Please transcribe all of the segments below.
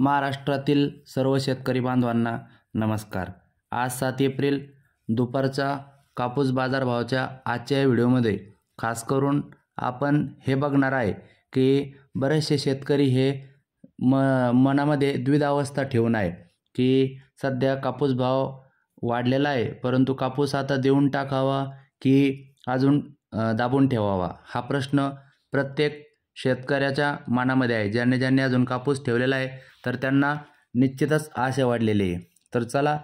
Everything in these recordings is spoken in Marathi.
महाराष्ट्रातील सर्व शेतकरी बांधवांना नमस्कार आज सात एप्रिल दुपारचा कापूस बाजारभावाच्या आजच्या या व्हिडिओमध्ये खास करून आपण हे बघणार आहे की बरेचसे शेतकरी हे म मनामध्ये द्विधावस्था ठेवून आहे की सध्या कापूस भाव वाढलेला आहे परंतु कापूस आता देऊन टाकावा की अजून दाबून ठेवावा हा प्रश्न प्रत्येक शेतकऱ्याच्या मनामध्ये आहे ज्यांनी ज्यांनी अजून कापूस ठेवलेला आहे तर त्यांना निश्चितच आशा वाढलेली आहे तर चला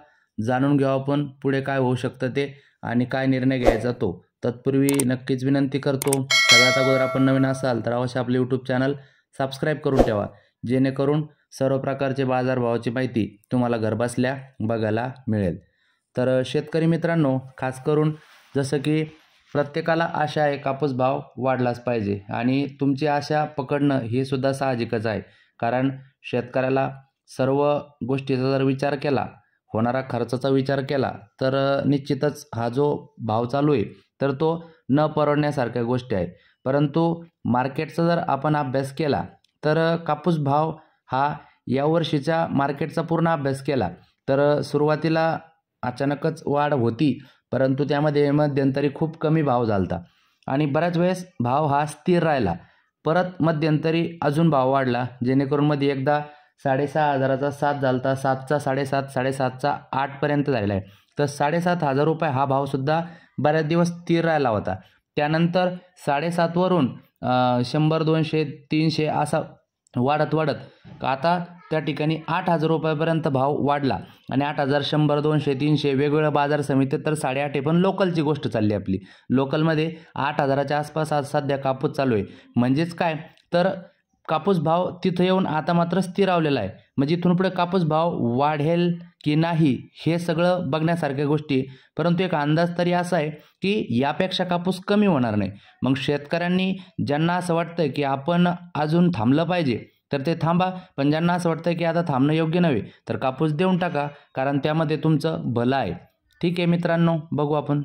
जाणून घेऊ आपण पुढे काय होऊ शकतं ते आणि काय निर्णय घ्यायचा तो तत्पूर्वी नक्कीच विनंती करतो सगळ्यात अगोदर आपण नवीन असाल तर अवश्य आपले यूट्यूब चॅनल सबस्क्राईब करून ठेवा जेणेकरून सर्व प्रकारचे बाजारभावाची माहिती तुम्हाला घरबसल्या बघायला मिळेल तर शेतकरी मित्रांनो खास करून जसं की प्रत्येकाला आशा आहे कापूस भाव वाढलाच पाहिजे आणि तुमची आशा पकडणं हे सुद्धा साहजिकच आहे कारण शेतकऱ्याला सर्व गोष्टीचा जर विचार केला होणारा खर्चाचा विचार केला तर निश्चितच हा जो भाव चालू आहे तर तो न परवडण्यासारख्या गोष्टी आहे परंतु मार्केटचा जर आपण अभ्यास केला तर कापूस भाव हा यावर्षीच्या मार्केटचा पूर्ण अभ्यास केला तर सुरुवातीला अचानकच वाढ होती परंतु त्यामध्ये मध्यंतरी खूप कमी भाव झालता आणि बऱ्याच वेळेस भाव हा स्थिर राहिला परत मध्यंतरी अजून भाव वाढला जेणेकरून मध्ये एकदा साडेसहा हजाराचा सात झालता सातचा साडेसात साडेसातचा आठपर्यंत झालेला आहे तर साडेसात हजार रुपये हा भावसुद्धा बऱ्याच दिवस स्थिर राहिला होता त्यानंतर साडेसातवरून शंभर दोनशे तीनशे असा वाढत वाढत आता त्या ठिकाणी आठ हजार रुपयापर्यंत भाव वाढला आणि आठ हजार शंभर दोनशे तीनशे वेगवेगळ्या बाजार समितीत तर साडेआठे पण लोकलची गोष्ट चालली आपली लोकलमध्ये आठ हजाराच्या आसपास आज सध्या कापूस चालू आहे म्हणजेच काय तर कापूस भाव तिथं येऊन आता मात्र स्थिरावलेला आहे म्हणजे इथून पुढे कापूस भाव वाढेल की नाही हे सगळं बघण्यासारख्या गोष्टी परंतु एक अंदाज तरी असा आहे की यापेक्षा कापूस कमी होणार नाही मग शेतकऱ्यांनी ज्यांना असं वाटतं की आपण अजून थांबलं पाहिजे तर ते थांबा पण ज्यांना असं वाटतं की आता थांबणं योग्य नव्हे तर कापूस देऊन टाका कारण त्यामध्ये तुमचं भलं आहे ठीक आहे मित्रांनो बघू आपण